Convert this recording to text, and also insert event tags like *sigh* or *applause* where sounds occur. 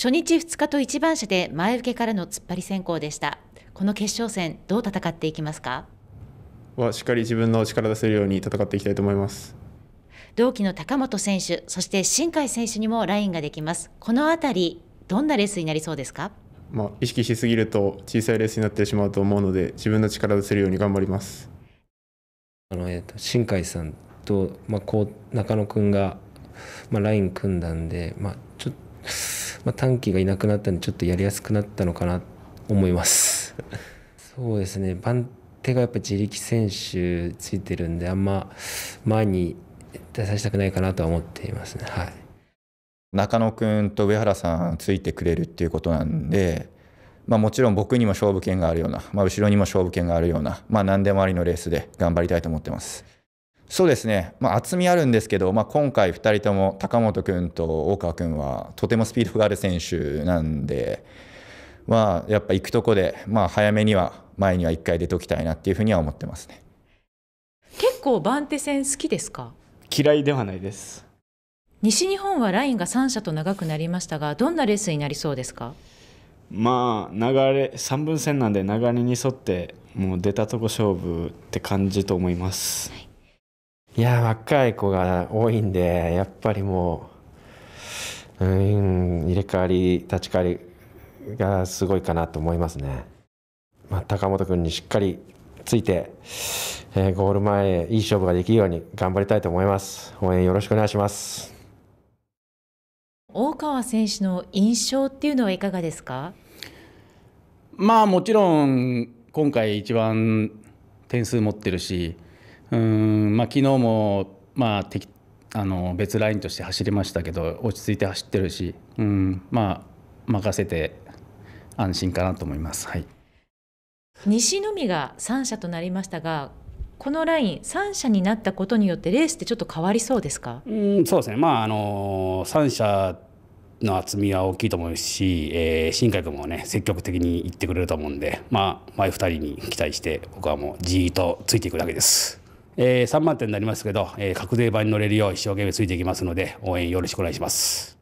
初日2日と1番車で前受けからの突っ張り先行でしたこの決勝戦どう戦っていきますかはしっかり自分の力出せるように戦っていきたいと思います同期の高本選手そして新海選手にもラインができますこのありどんなレースになりそうですかまあ、意識しすぎると小さいレースになってしまうと思うので自分の力出せるように頑張りますあの、えーと、と新海さんと、まあ、こう中野君が、まあ、ライン組んだんで、まあ、まあ、短期がいなくなったんでちょっとやりやすくなったのかなと思います *laughs* そうですね番手がやっぱ自力選手ついてるんであんま前に出させたくないかなとは思っていますねはい中野君と上原さんついてくれるっていうことなんで、まあ、もちろん僕にも勝負権があるような、まあ、後ろにも勝負権があるような、まあ、何でもありのレースで頑張りたいと思ってます。そうですね、まあ、厚みあるんですけど、まあ、今回2人とも高本君と大川君はとてもスピードがある選手なんで、まあ、やっぱ行くとこで、まあ、早めには前には1回出ておきたいなっていうふうには思ってますね結構番手戦好きですか嫌いではないです西日本はラインが3社と長くなりましたがどんなレースになりそうですかまあ流れ3分線なんで流れに沿ってもう出たとこ勝負って感じと思います、はいいや若い子が多いんでやっぱりもううん入れ替わり立ち替わりがすごいかなと思いますね、まあ、高本君にしっかりついて、えー、ゴール前いい勝負ができるように頑張りたいと思います応援よろしくお願いします大川選手の印象っていうのはいかがですかまあもちろん今回一番点数持ってるしうんまあ、昨日も、まあ、あの別ラインとして走りましたけど落ち着いて走ってるし、うんまあ、任せて安心かなと思います。はい西のみが3社となりましたがこのライン3社になったことによってレースってちょっと変わりそうですかうんそうですね、まああの3社の厚みは大きいと思うし、えー、新海君もね積極的に行ってくれると思うんで、まあ、前2人に期待して僕はもうじーっとついていくだけです。えー、3万点になりますけど、えー、確定版に乗れるよう一生懸命ついていきますので応援よろしくお願いします。